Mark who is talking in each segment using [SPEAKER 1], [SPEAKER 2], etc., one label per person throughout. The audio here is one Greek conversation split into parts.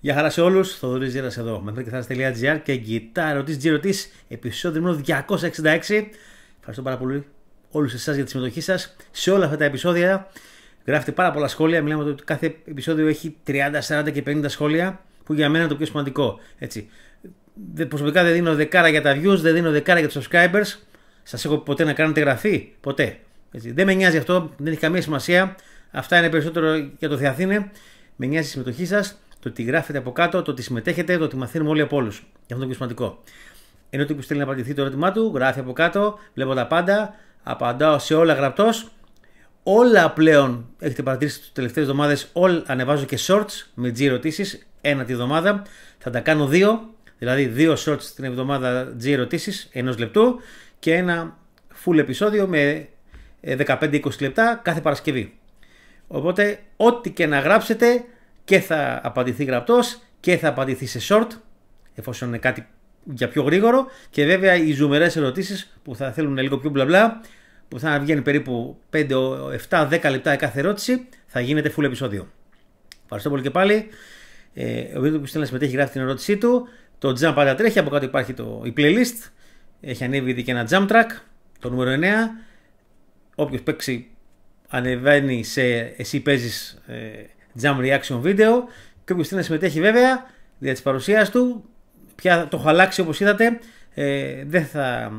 [SPEAKER 1] Γεια χαρά σε όλους, Θοδωρής Γέρας εδώ, μαθηματικαθάρας.gr και γκυτάρο της τζιρωτής, επεισόδιο νούμερο 266. Ευχαριστώ πάρα πολύ όλους εσάς για τη συμμετοχή σας σε όλα αυτά τα επεισόδια. Γράφετε πάρα πολλά σχόλια, μιλάμε ότι κάθε επεισόδιο έχει 30, 40 και 50 σχόλια, που για μένα είναι το πιο σημαντικό, έτσι. Προσωπικά δεν δίνω δεκάρα για τα views, δεν δίνω δεκάρα για τους subscribers. Σας έχω ποτέ να κάνετε γραφή, ποτέ. Έτσι. Δεν με νοιάζει αυτό, δεν έχει καμία σημασία. Αυτά είναι περισσότερο για το Θεαθήνε. Με νοιάζει η συμμετοχή σας, το ότι γράφετε από κάτω, το ότι συμμετέχετε, το ότι μαθαίνουμε όλοι από όλους. Και αυτό είναι το πιο σημαντικό. Ενώ το που θέλει να απαντηθεί το ερώτημά του, γράφει από κάτω, βλέπω τα πάντα, απαντάω σε όλα γραπτός. Όλα πλέον έχετε παρατηρήσει τις τελευταίες εβδομάδες, όλα ανεβάζω και shorts με G ερωτήσεις, ένα τη εβδομάδα. Θα τα κάνω δύο, δηλαδή δύο shorts την εβδομάδα G ερωτήσεις ενός λεπτού και ένα full επεισόδιο με 15-20 ε, λεπτά κάθε Παρασκευή. Οπότε ό,τι και να γράψετε και θα απαντηθεί γραπτός και θα απαντηθεί σε short εφόσον είναι κάτι για πιο γρήγορο και βέβαια οι ζουμερές ερωτήσεις που θα θέλουν λίγο πιο μπλα μπλα που θα βγαίνει περίπου 5, 7, 10 λεπτά κάθε ερώτηση θα γίνεται full επεισόδιο. Ευχαριστώ πολύ και πάλι. Ε, ο βίντεο που στέλνει να συμμετέχει γράφει την ερώτησή του. Το jump πάντα τρέχει, από κάτω υπάρχει το, η playlist. Έχει ανέβει ήδη και ένα jump track, το νούμερο 9 όποιος παίξει ανεβαίνει σε εσύ παίζεις ε, jam reaction video και όποιος θέλει να συμμετέχει βέβαια δια τη παρουσία του, πια το έχω αλλάξει όπως είδατε, ε, δεν θα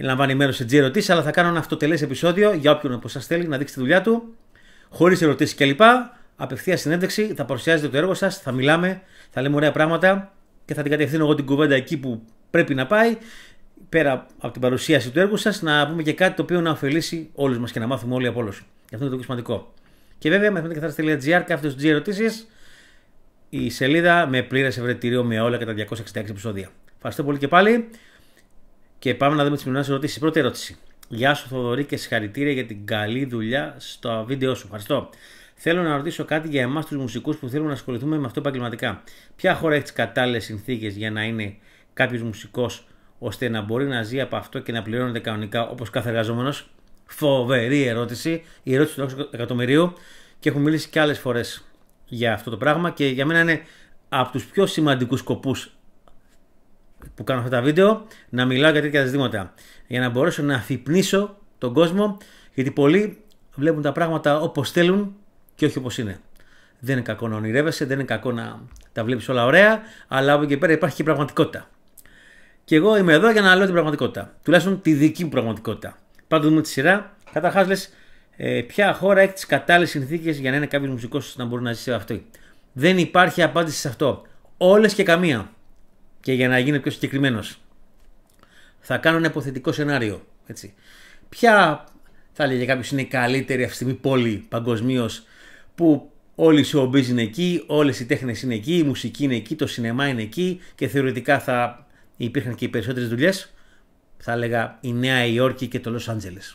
[SPEAKER 1] λαμβάνει μέρος σε τζι ερωτήσεις, αλλά θα κάνω ένα αυτοτελές επεισόδιο για όποιον από εσάς θέλει να δείξει τη δουλειά του, χωρίς ερωτήσεις κλπ. Απευθείας συνέντευξη, θα παρουσιάζετε το έργο σας, θα μιλάμε, θα λέμε ωραία πράγματα και θα την κατευθύνω εγώ την κουβέντα εκεί που πρέπει να πάει πέρα από την παρουσίαση του έργου σας, να πούμε και κάτι το οποίο να ωφελήσει όλους μας και να μάθουμε όλοι από όλους. Γι' αυτό είναι το πιο σημαντικό. Και βέβαια, μαθηματικαθάρα.gr, κάθετος G ερωτήσεις, η σελίδα με πλήρες ευρετήριο με όλα τα 266 επεισόδια. Ευχαριστώ πολύ και πάλι. Και πάμε να δούμε τις μηνυμενέ ερωτήσει. Πρώτη ερώτηση. Γεια σου, Θοδωρή, και συγχαρητήρια για την καλή δουλειά στο βίντεο σου. Ευχαριστώ. Θέλω να ρωτήσω κάτι για εμάς τους μουσικούς που θέλουμε να ασχοληθούμε με αυτό επαγγελματικά. Ποια χώρα έχεις τι κατάλληλες συνθήκες για να είναι κάποιος μουσικός ώστε να μπορεί να ζει από αυτό και να πληρώνεται κανονικά όπως κάθε εργαζόμενος. Φοβερή ερώτηση. Η ερώτηση του εκατομμυρίου. Και έχουμε μιλήσει και άλλες φορές για αυτό το πράγμα και για μένα είναι από τους πιο σημαντικούς σκοπούς που κάνω αυτά τα βίντεο να μιλάω για τέτοια ζητήματα. Για να μπορέσω να αφυπνίσω τον κόσμο, γιατί πολλοί βλέπουν τα πράγματα όπως θέλουν και όχι όπως είναι. Δεν είναι κακό να ονειρεύεσαι, δεν είναι κακό να τα βλέπεις όλα ωραία, αλλά από εκεί πέρα υπάρχει και πραγματικότητα. Και εγώ είμαι εδώ για να λέω την πραγματικότητα. Τουλάχιστον τη δική μου πραγματικότητα. να δούμε τη σειρά. Καταρχάς λες, ε, ποια χώρα έχει τις κατάλληλες συνθήκες για να είναι κάποιος μουσικός να μπορεί να ζήσει αυτή. Δεν υπάρχει απάντηση σε αυτό. Όλες και καμία. Και για να γίνω πιο συγκεκριμένος, θα κάνω ένα υποθετικό σενάριο. Έτσι. Ποια θα έλεγε κάποιος είναι η καλύτερη αυτή τη στιγμή πόλη παγκοσμίως που όλοι οι showbiz είναι εκεί, όλες οι τέχνες είναι εκεί, η μουσική είναι εκεί, το σινεμά είναι εκεί και θεωρητικά θα υπήρχαν και οι περισσότερες δουλειές, θα έλεγα η Νέα Υόρκη και το Λος Άντζελες.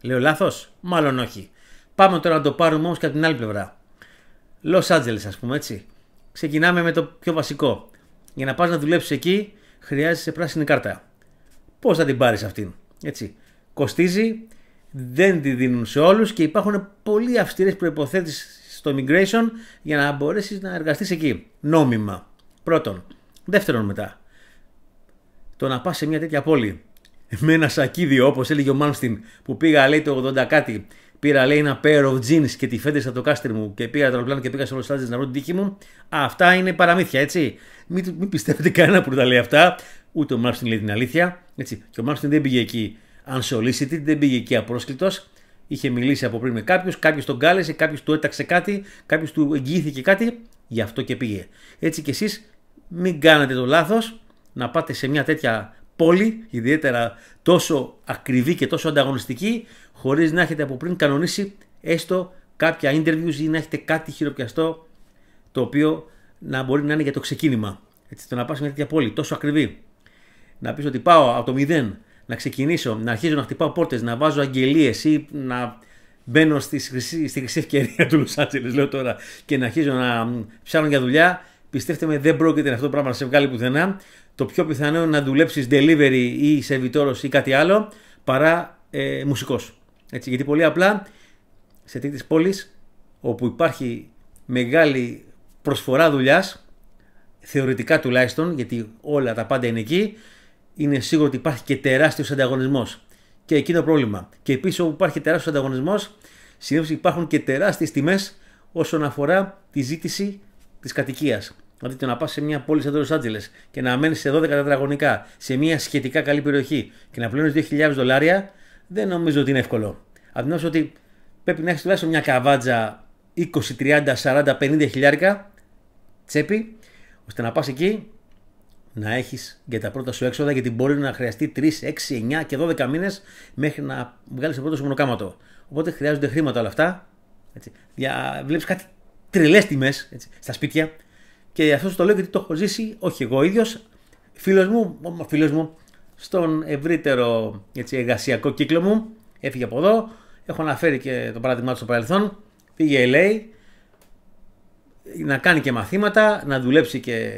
[SPEAKER 1] Λέω λάθος, μάλλον όχι. Πάμε τώρα να το πάρουμε όμως και από την άλλη πλευρά. Λος Άντζελες ας πούμε έτσι. Ξεκινάμε με το πιο βασικό. Για να πας να δουλέψεις εκεί χρειάζεσαι πράσινη κάρτα. Πώς θα την πάρεις αυτήν, έτσι. Κοστίζει, δεν τη δίνουν σε όλους και υπάρχουν πολύ αυστηρές προϋποθέσεις στο migration για να μπορέσεις να εργαστείς εκεί, νόμιμα. Πρώτον, Δεύτερον μετά, το να πας σε μια τέτοια πόλη με ένα σακίδιο, όπως έλεγε ο Μάλμστιν, που πήγα λέει το 80 κάτι, πήρα λέει ένα pair of jeans και τη από το κάστρι μου και πήγα το αεροπλάνο και πήγα σε Los να βρω την τύχη μου. αυτά είναι παραμύθια, έτσι. Μην, μην πιστεύετε κανένα που τα λέει αυτά. Ούτε ο Μάλμστιν λέει την αλήθεια. Έτσι. Και ο Μάλμστιν δεν πήγε εκεί unsolicited, δεν πήγε εκεί απρόσκλητο. Είχε μιλήσει από πριν με κάποιους, κάποιος τον κάλεσε, κάποιος του έταξε κάτι, κάποιος του εγγυήθηκε κάτι, γι' αυτό και πήγε. Έτσι κι εσείς μην κάνετε το λάθος να πάτε σε μια τέτοια πόλη, ιδιαίτερα τόσο ακριβή και τόσο ανταγωνιστική, χωρίς να έχετε από πριν κανονίσει έστω κάποια interviews ή να έχετε κάτι χειροπιαστό το οποίο να μπορεί να είναι για το ξεκίνημα. Έτσι, το να πας σε μια τέτοια πόλη, τόσο ακριβή. Να πεις ότι πάω από το μηδέν, να ξεκινήσω, να αρχίζω να χτυπάω πόρτες, να βάζω αγγελίες ή να μπαίνω στη χρυσή, ευκαιρία του Λος λέω τώρα, και να αρχίζω να ψάχνω για δουλειά Πιστεύετε, με, δεν πρόκειται αυτό το πράγμα να σε βγάλει πουθενά. Το πιο πιθανό είναι να δουλέψεις delivery ή σερβιτόρος ή κάτι άλλο παρά ε, μουσικός. Γιατί πολύ απλά σε τρίτης πόλης όπου υπάρχει μεγάλη προσφορά δουλειάς, θεωρητικά τουλάχιστον, γιατί όλα τα πάντα είναι εκεί, είναι σίγουρο ότι υπάρχει και τεράστιος ανταγωνισμός. Και εκεί το πρόβλημα. Και επίσης, όπου υπάρχει τεράστιος ανταγωνισμός, συνήθως υπάρχουν και τεράστιες τιμές όσον αφορά τη ζήτηση της κατοικίας. Δηλαδή το να πας σε μια πόλη σαν το Λο και να μένεις σε 12 τετραγωνικά σε μια σχετικά καλή περιοχή και να πληρώνεις 2.000 δολάρια, δεν νομίζω ότι είναι εύκολο. Απ' ότι πρέπει να έχεις τουλάχιστον μια καβάτζα 20, 30, 40, 50 χιλιάρικα τσέπη, ώστε να πας εκεί να έχεις για τα πρώτα σου έξοδα, γιατί μπορεί να χρειαστεί 3, 6, 9 και 12 μήνες μέχρι να βγάλεις το πρώτο σου μονοκάματο. Οπότε χρειάζονται χρήματα όλα αυτά. Βλέπεις κάτι τρελές τιμές στα σπίτια. Και αυτός το λέω γιατί το έχω ζήσει, όχι εγώ ίδιος, φίλος μου, μου, στον ευρύτερο έτσι, εργασιακό κύκλο μου. Έφυγε από εδώ. Έχω αναφέρει και το παράδειγμα του στο παρελθόν. Πήγε LA να κάνει και μαθήματα, να δουλέψει και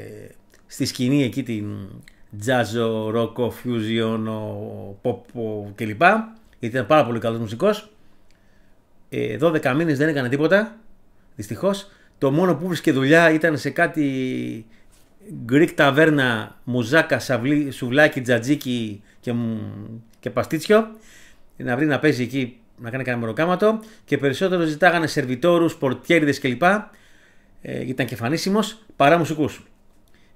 [SPEAKER 1] στη σκηνή εκεί την jazz, rock, fusion, pop κλπ. Γιατί ήταν πάρα πολύ καλός μουσικός. 12 ε, μήνες δεν έκανε τίποτα Δυστυχώς. Το μόνο που βρίσκε δουλειά ήταν σε κάτι Greek ταβέρνα, μουζάκα, σαυλί, σουβλάκι, τζατζίκι και, και παστίτσιο. Να βρει να παίζει εκεί, να κάνει κανένα μεροκάματο. Και περισσότερο ζητάγανε σερβιτόρους, πορτιέριδες κλπ. Ε, ήταν κεφανίσιμος παρά μουσικούς.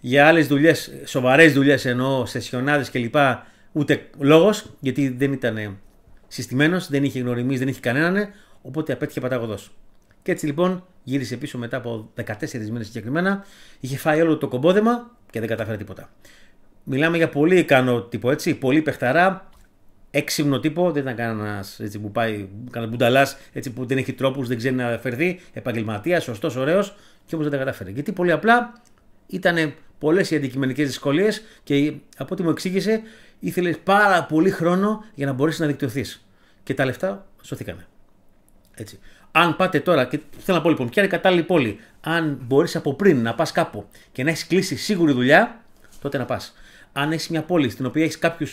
[SPEAKER 1] Για άλλες δουλειές, σοβαρές δουλειές εννοώ, σιωνάδε κλπ. Ούτε λόγος, γιατί δεν ήταν συστημένος, δεν είχε γνωριμίες, δεν είχε κανέναν. Οπότε απέτυχε παταγωδός. Και έτσι λοιπόν γύρισε πίσω μετά από 14 μήνες συγκεκριμένα, είχε φάει όλο το κομπόδεμα και δεν κατάφερε τίποτα. Μιλάμε για πολύ ικανό τύπο έτσι, πολύ παιχταρά, έξυπνο τύπο, δεν ήταν κανένας που πάει, κανένας μπουνταλάς που δεν έχει τρόπους, δεν ξέρει να φερθεί, επαγγελματίας, σωστός, ωραίος και όμως δεν τα κατάφερε. Γιατί πολύ απλά ήταν πολλές οι αντικειμενικές δυσκολίες και από ό,τι μου εξήγησε, ήθελες πάρα πολύ χρόνο για να μπορέσεις να δικτυωθείς. Και τα λεφτά σωθήκανε. Έτσι. Αν πάτε τώρα, και θέλω να πω λοιπόν, ποια είναι η κατάλληλη πόλη. Αν μπορείς από πριν να πας κάπου και να έχεις κλείσει σίγουρη δουλειά, τότε να πας. Αν έχεις μια πόλη στην οποία έχεις κάποιους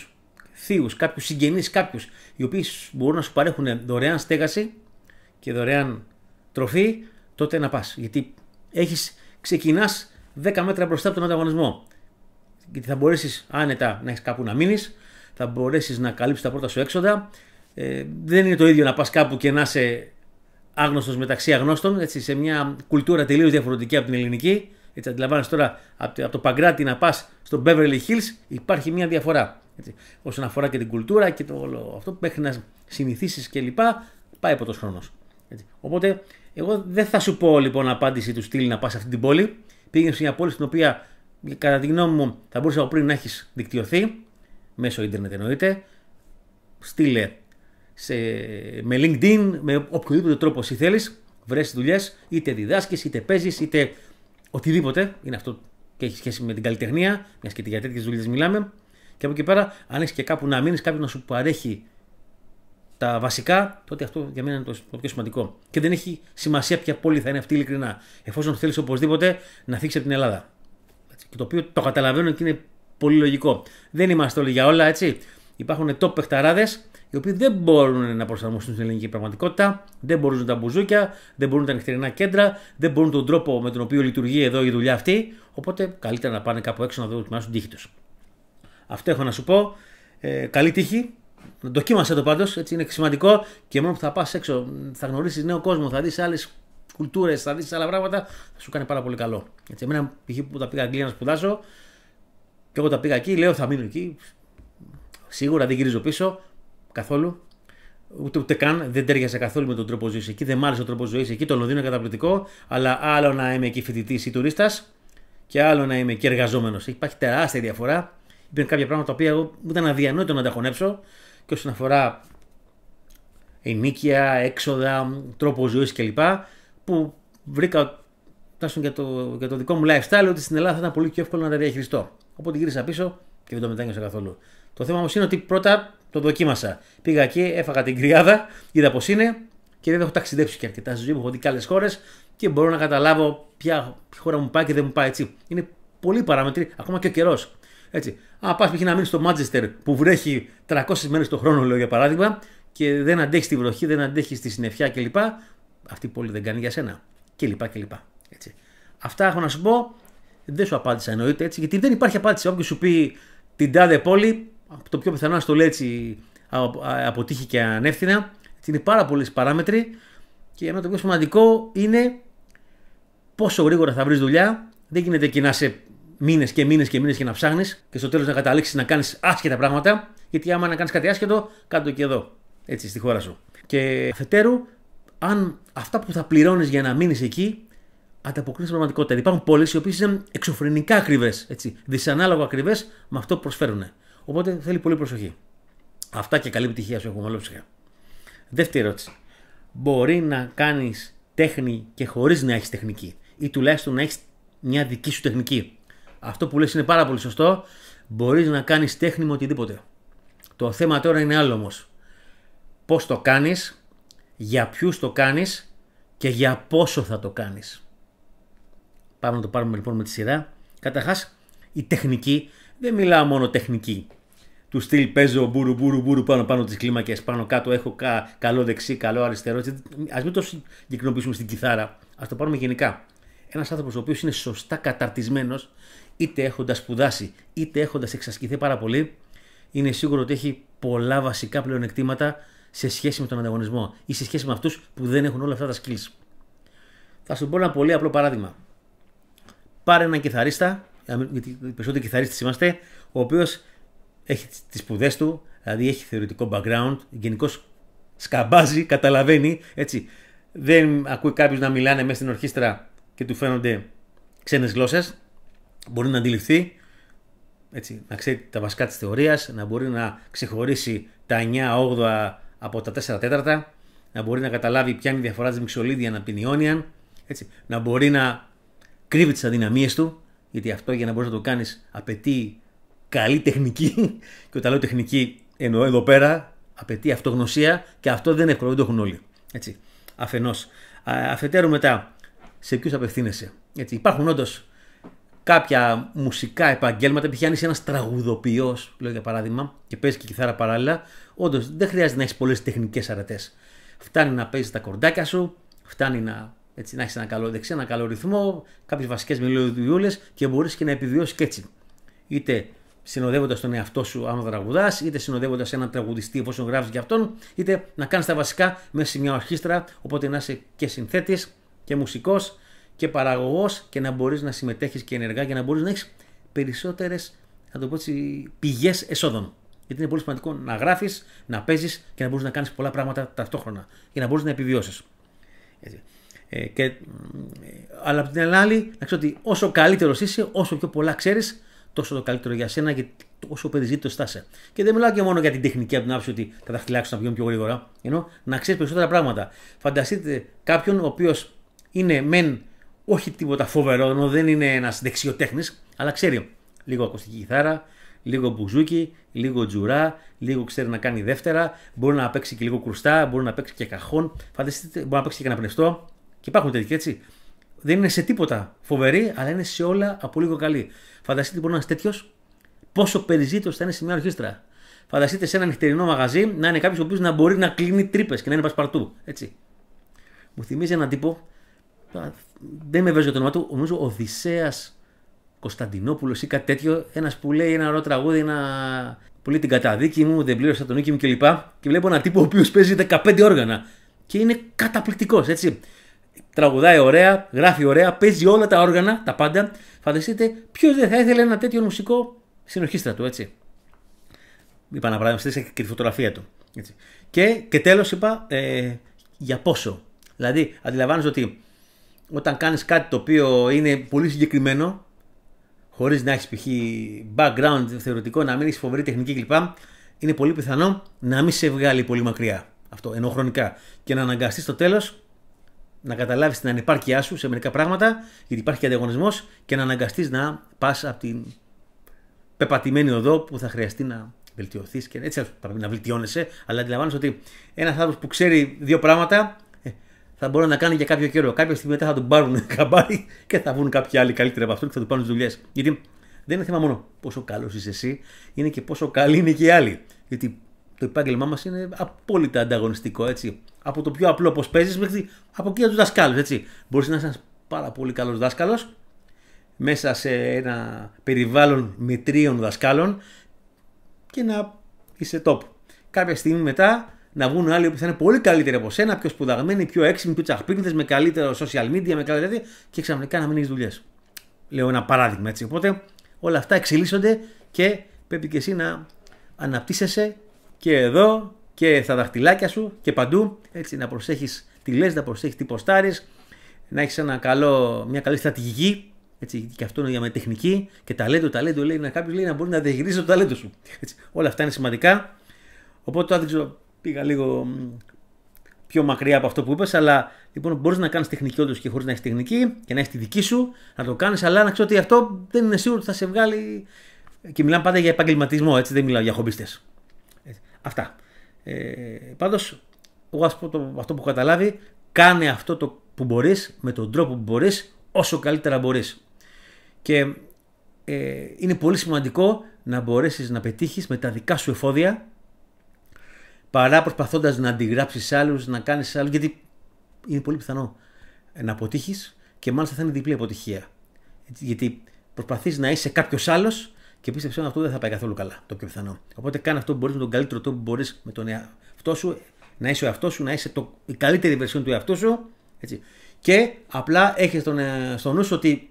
[SPEAKER 1] θείους, κάποιους συγγενείς, κάποιους οι οποίοι μπορούν να σου παρέχουν δωρεάν στέγαση και δωρεάν τροφή, τότε να πας. Γιατί έχεις ξεκινάς 10 μέτρα μπροστά από τον ανταγωνισμό. Γιατί θα μπορέσεις άνετα να έχεις κάπου να μείνεις, θα μπορέσεις να καλύψεις τα πρώτα σου έξοδα, ε, δεν είναι το ίδιο να πας κάπου και να είσαι άγνωστος μεταξύ αγνώστων, έτσι, σε μια κουλτούρα τελείως διαφορετική από την ελληνική. Έτσι, αντιλαμβάνεσαι τώρα από το Παγκράτη να πας στο Beverly Hills, υπάρχει μια διαφορά. Έτσι, όσον αφορά και την κουλτούρα και το όλο αυτό, μέχρι να συνηθίσεις κλπ. Πάει από το χρόνος. Οπότε, εγώ δεν θα σου πω λοιπόν απάντηση του στυλ να πας σε αυτή την πόλη. Πήγαινε σε μια πόλη στην οποία, κατά τη γνώμη μου, θα μπορούσε από πριν να έχεις δικτυωθεί, μέσω ίντερνετ εννοείται. Στείλε σε, με LinkedIn, με οποιοδήποτε τρόπο εσύ θέλεις, βρες δουλειές, είτε διδάσκεις, είτε παίζεις, είτε οτιδήποτε, είναι αυτό και έχει σχέση με την καλλιτεχνία, μιας και για τέτοιες δουλειές μιλάμε. Και από εκεί πέρα, αν έχεις και κάπου να μείνεις, κάποιο να σου παρέχει τα βασικά, τότε αυτό για μένα είναι το, πιο σημαντικό. Και δεν έχει σημασία ποια πόλη θα είναι αυτή, ειλικρινά. Εφόσον θέλεις οπωσδήποτε να θίξεις από την Ελλάδα. το οποίο το καταλαβαίνω και είναι πολύ λογικό. Δεν είμαστε όλοι για όλα, έτσι. Υπάρχουν top παιχταράδες οι οποίοι δεν μπορούν να προσαρμοστούν στην ελληνική πραγματικότητα, δεν μπορούν τα μπουζούκια, δεν μπορούν τα νυχτερινά κέντρα, δεν μπορούν τον τρόπο με τον οποίο λειτουργεί εδώ η δουλειά αυτή. Οπότε καλύτερα να πάνε κάπου έξω να δοκιμάσουν τύχη τους. Αυτό έχω να σου πω. Ε, καλή τύχη. Δοκίμασε το πάντως, έτσι είναι σημαντικό και μόνο που θα πας έξω, θα γνωρίσεις νέο κόσμο, θα δεις άλλες κουλτούρες, θα δεις άλλα πράγματα, θα σου κάνει πάρα πολύ καλό. Έτσι, εμένα π.χ. που τα πήγα Αγγλία να σπουδάσω, και εγώ τα πήγα εκεί, λέω θα μείνω εκεί. Σίγουρα δεν γυρίζω πίσω, καθόλου. Ούτε, ούτε καν δεν τέριασε καθόλου με τον τρόπο ζωής εκεί. Δεν μ' άρεσε ο τρόπος ζωής εκεί. Το Λονδίνο είναι καταπληκτικό. Αλλά άλλο να είμαι εκεί φοιτητής ή τουρίστας και άλλο να είμαι εκεί εργαζόμενος. Υπάρχει τεράστια διαφορά. Υπήρχαν κάποια πράγματα τα οποία μου ήταν αδιανόητο να τα χωνέψω. Και όσον αφορά ενίκεια, έξοδα, τρόπο ζωής κλπ. Που βρήκα τόσο για, το, δικό μου lifestyle ότι στην Ελλάδα θα ήταν πολύ πιο εύκολο να τα διαχειριστώ. Οπότε γύρισα πίσω και δεν το μετάνιωσα καθόλου. Το θέμα όμως είναι ότι πρώτα το δοκίμασα. Πήγα εκεί, έφαγα την κρυάδα, είδα πώς είναι και δεν έχω ταξιδέψει και αρκετά στη ζωή μου. Έχω δει και άλλες χώρες και μπορώ να καταλάβω ποια χώρα μου πάει και δεν μου πάει έτσι. Είναι πολλοί παράμετροι, ακόμα και ο καιρός. Αν πας π.χ. να μείνεις στο Μάτζεστερ που βρέχει 300 μέρες το χρόνο, λέω για παράδειγμα, και δεν αντέχεις τη βροχή, δεν αντέχεις τη συννεφιά κλπ. Αυτή η πόλη δεν κάνει για σένα. Κλπ. κλπ. Αυτά έχω να σου πω. Δεν σου απάντησα εννοείται έτσι, γιατί δεν υπάρχει απάντηση. Όποιος σου πει την τάδε πόλη, το πιο πιθανό να στο λέει έτσι αποτύχει και ανεύθυνα. Είναι πάρα πολλέ παράμετροι και ένα το πιο σημαντικό είναι πόσο γρήγορα θα βρεις δουλειά. Δεν γίνεται και να σε μήνες και μήνες και μήνες και να ψάχνεις και στο τέλος να καταλήξεις να κάνεις άσχετα πράγματα. Γιατί άμα να κάνεις κάτι άσχετο, κάτω και εδώ. Έτσι, στη χώρα σου. Και αφετέρου, αν αυτά που θα πληρώνεις για να μείνεις εκεί ανταποκρίνεις στην πραγματικότητα. Υπάρχουν πολλέ οι οποίε είναι εξωφρενικά ακριβές, δυσανάλογα ακριβές με αυτό που προσφέρουν. Οπότε θέλει πολύ προσοχή. Αυτά και καλή επιτυχία σου έχουμε όλο ψυχα. Δεύτερη ερώτηση. Μπορεί να κάνεις τέχνη και χωρίς να έχεις τεχνική ή τουλάχιστον να έχεις μια δική σου τεχνική. Αυτό που λες είναι πάρα πολύ σωστό. Μπορείς να κάνεις τέχνη με οτιδήποτε. Το θέμα τώρα είναι άλλο όμως. Πώς το κάνεις, για ποιους το κάνεις και για πόσο θα το κάνεις. Πάμε να το πάρουμε λοιπόν με τη σειρά. Καταρχάς, η τεχνική δεν μιλάω μόνο τεχνική του στυλ παίζω μπούρου μπούρου μπούρου πάνω πάνω τις κλίμακες, πάνω κάτω έχω κα, καλό δεξί, καλό αριστερό. Ας μην το συγκεκρινοποιήσουμε στην κιθάρα, ας το πάρουμε γενικά. Ένας άνθρωπος ο οποίος είναι σωστά καταρτισμένος, είτε έχοντας σπουδάσει, είτε έχοντας εξασκηθεί πάρα πολύ, είναι σίγουρο ότι έχει πολλά βασικά πλεονεκτήματα σε σχέση με τον ανταγωνισμό ή σε σχέση με αυτούς που δεν έχουν όλα αυτά τα skills. Θα σου πω ένα πολύ απλό παράδειγμα. Πάρε έναν κιθαρίστα, γιατί περισσότεροι κιθαρίστες είμαστε, ο οποίος έχει τις σπουδές του, δηλαδή έχει θεωρητικό background, γενικώς σκαμπάζει, καταλαβαίνει. Έτσι. Δεν ακούει κάποιος να μιλάνε μέσα στην ορχήστρα και του φαίνονται ξένες γλώσσες. Μπορεί να αντιληφθεί, έτσι, να ξέρει τα βασικά της θεωρίας, να μπορεί να ξεχωρίσει τα 9-8 από τα 4 τέταρτα, να μπορεί να καταλάβει ποια είναι η διαφορά της μυξολίδια να την έτσι, να μπορεί να κρύβει τις αδυναμίες του, γιατί αυτό για να μπορείς να το κάνεις απαιτεί καλή τεχνική. Και όταν λέω τεχνική, εννοώ εδώ πέρα, απαιτεί αυτογνωσία και αυτό δεν είναι εύκολο, δεν το έχουν όλοι. Έτσι. Αφενός. Αφετέρου μετά, σε ποιους απευθύνεσαι. Έτσι. Υπάρχουν όντως κάποια μουσικά επαγγέλματα. Π.χ. αν είσαι ένας τραγουδοποιός, λέω για παράδειγμα, και παίζεις και κιθάρα παράλληλα, όντως δεν χρειάζεται να έχεις πολλές τεχνικές αρετές. Φτάνει να παίζεις τα κορντάκια σου, φτάνει να, έτσι, να έχεις ένα καλό δεξιά, ένα καλό ρυθμό, κάποιες βασικές μελιωδιούλε και μπορείς και να επιβιώσεις και έτσι. Είτε συνοδεύοντας τον εαυτό σου άμα τραγουδάς, είτε συνοδεύοντας έναν τραγουδιστή εφόσον γράφεις για αυτόν, είτε να κάνεις τα βασικά μέσα σε μια ορχήστρα. Οπότε να είσαι και συνθέτης και μουσικός και παραγωγός και να μπορείς να συμμετέχεις και ενεργά και να μπορείς να έχεις περισσότερες πηγές εσόδων. Γιατί είναι πολύ σημαντικό να γράφεις, να παίζεις και να μπορείς να κάνεις πολλά πράγματα ταυτόχρονα για να μπορείς να επιβιώσεις. Ε, ε, αλλά από την άλλη, να ξέρω ότι όσο καλύτερος είσαι, όσο πιο πολλά ξέρεις, τόσο το καλύτερο για σένα και όσο περιζήτητο στάσαι. Και δεν μιλάω και μόνο για την τεχνική από την άποψη ότι τα δαχτυλάκια να πιούν πιο γρήγορα, ενώ να ξέρεις περισσότερα πράγματα. Φανταστείτε κάποιον ο οποίος είναι μεν όχι τίποτα φοβερό, ενώ δεν είναι ένας δεξιοτέχνης, αλλά ξέρει λίγο ακουστική κιθάρα, λίγο μπουζούκι, λίγο τζουρά, λίγο ξέρει να κάνει δεύτερα, μπορεί να παίξει και λίγο κρουστά, μπορεί να παίξει και καχόν φανταστείτε, μπορεί να παίξει και ένα πνευστό. Και υπάρχουν τέτοιοι έτσι δεν είναι σε τίποτα φοβερή, αλλά είναι σε όλα από λίγο καλή. Φανταστείτε μπορεί να τέτοιος, πόσο περιζήτως θα είναι σε μια ορχήστρα. Φανταστείτε σε ένα νυχτερινό μαγαζί να είναι κάποιος ο οποίος να μπορεί να κλείνει τρύπες και να είναι πασπαρτού. Έτσι. Μου θυμίζει έναν τύπο, δεν με βέζει το όνομά του, νομίζω Οδυσσέα Κωνσταντινόπουλος ή κάτι τέτοιο, ένας που λέει ένα ωραίο τραγούδι, ένα. Που λέει την καταδίκη μου, δεν πλήρωσα τον νίκη μου κλπ. Και, και βλέπω ένα τύπο ο οποίος παίζει 15 όργανα. Και είναι καταπληκτικός, έτσι τραγουδάει ωραία, γράφει ωραία, παίζει όλα τα όργανα, τα πάντα. Φανταστείτε, ποιος δεν θα ήθελε ένα τέτοιο μουσικό στην ορχήστρα του, έτσι. Είπα να παραδείγματο και τη φωτογραφία του. Έτσι. Και, και τέλος είπα ε, για πόσο. Δηλαδή, αντιλαμβάνεσαι ότι όταν κάνεις κάτι το οποίο είναι πολύ συγκεκριμένο, χωρίς να έχεις π.χ. background θεωρητικό, να μην έχεις φοβερή τεχνική κλπ., είναι πολύ πιθανό να μην σε βγάλει πολύ μακριά αυτό, ενώ χρονικά. Και να αναγκαστείς στο τέλος να καταλάβεις την ανεπάρκειά σου σε μερικά πράγματα, γιατί υπάρχει και ανταγωνισμός, και να αναγκαστείς να πας από την πεπατημένη οδό που θα χρειαστεί να βελτιωθείς. Και έτσι πρέπει να βελτιώνεσαι, αλλά αντιλαμβάνεσαι ότι ένας άνθρωπος που ξέρει δύο πράγματα ε, θα μπορεί να κάνει για κάποιο καιρό. Κάποια στιγμή μετά θα τον πάρουν καμπάρι και θα βγουν κάποιοι άλλοι καλύτεροι από αυτόν και θα του πάρουν τι δουλειές. Γιατί δεν είναι θέμα μόνο πόσο καλός είσαι εσύ, είναι και πόσο καλή είναι και οι άλλοι το επάγγελμά μας είναι απόλυτα ανταγωνιστικό. Έτσι. Από το πιο απλό πώς παίζεις μέχρι από εκεί τους δασκάλους. Μπορείς να είσαι ένας πάρα πολύ καλός δάσκαλος μέσα σε ένα περιβάλλον μετρίων δασκάλων και να είσαι top. Κάποια στιγμή μετά να βγουν άλλοι που θα είναι πολύ καλύτεροι από σένα, πιο σπουδαγμένοι, πιο έξυπνοι, πιο τσαχπίνδε, με καλύτερο social media, με καλύτερα τέτοια και ξαφνικά να μην έχεις δουλειές. Λέω ένα παράδειγμα έτσι. Οπότε όλα αυτά εξελίσσονται και πρέπει και εσύ να αναπτύσσεσαι και εδώ και στα δαχτυλάκια σου και παντού. Έτσι να προσέχεις τι λες, να προσέχεις τι ποστάρεις, να έχεις ένα καλό, μια καλή στρατηγική. Έτσι, και αυτό είναι για τεχνική και ταλέντο, ταλέντο λέει να κάποιος λέει να μπορεί να διαχειρίζει το ταλέντο σου. Έτσι, όλα αυτά είναι σημαντικά. Οπότε το άδειξο πήγα λίγο πιο μακριά από αυτό που είπες αλλά λοιπόν μπορείς να κάνεις τεχνική όντως και χωρίς να έχεις τεχνική και να έχεις τη δική σου, να το κάνεις, αλλά να ξέρω ότι αυτό δεν είναι σίγουρο ότι θα σε βγάλει. Και μιλάμε πάντα για επαγγελματισμό, έτσι δεν μιλάω για χομπίστες. Αυτά. Ε, Πάντως, εγώ αυτό, αυτό που καταλάβει, κάνε αυτό το που μπορείς με τον τρόπο που μπορείς, όσο καλύτερα μπορείς. Και ε, είναι πολύ σημαντικό να μπορέσεις να πετύχεις με τα δικά σου εφόδια παρά προσπαθώντας να αντιγράψεις άλλους, να κάνεις άλλους. Γιατί είναι πολύ πιθανό να αποτύχεις και μάλιστα θα είναι διπλή αποτυχία. Γιατί προσπαθείς να είσαι κάποιος άλλος και πίστεψε ότι αυτό δεν θα πάει καθόλου καλά. Το πιο πιθανό. Οπότε κάνε αυτό που μπορείς με τον καλύτερο τρόπο που μπορείς με τον εαυτό σου, να είσαι ο εαυτός σου, να είσαι το, η καλύτερη version του εαυτού σου. Έτσι. Και απλά έχεις στον, ε, στο νου ότι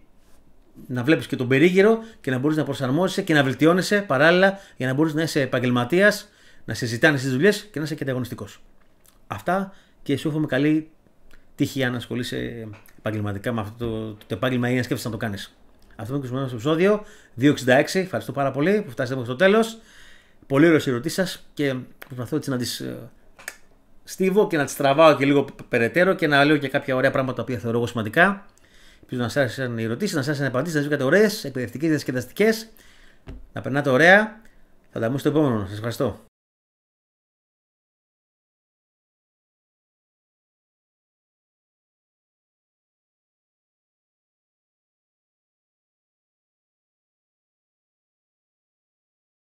[SPEAKER 1] να βλέπεις και τον περίγυρο και να μπορείς να προσαρμόζεσαι και να βελτιώνεσαι παράλληλα για να μπορείς να είσαι επαγγελματίας, να συζητάνε ζητάνε στις δουλειές και να είσαι και ανταγωνιστικός. Αυτά και σου εύχομαι καλή τύχη αν ασχολείσαι επαγγελματικά με αυτό το, το, επάγγελμα ή να σκέφτεσαι να το κάνεις. Αυτό είναι το σημερινό επεισόδιο. 266. Ευχαριστώ πάρα πολύ που φτάσατε μέχρι το τέλος. Πολύ ωραίες οι ερωτήσεις σας και προσπαθώ έτσι να τις ε, στίβω και να τις τραβάω και λίγο περαιτέρω και να λέω και κάποια ωραία πράγματα τα οποία θεωρώ εγώ σημαντικά. Ελπίζω να σας άρεσαν οι ερωτήσεις, να σας άρεσαν οι απαντήσεις, να βρήκατε ωραίες, εκπαιδευτικές, διασκεδαστικές. Να περνάτε ωραία. Θα τα πούμε στο επόμενο. Σας ευχαριστώ.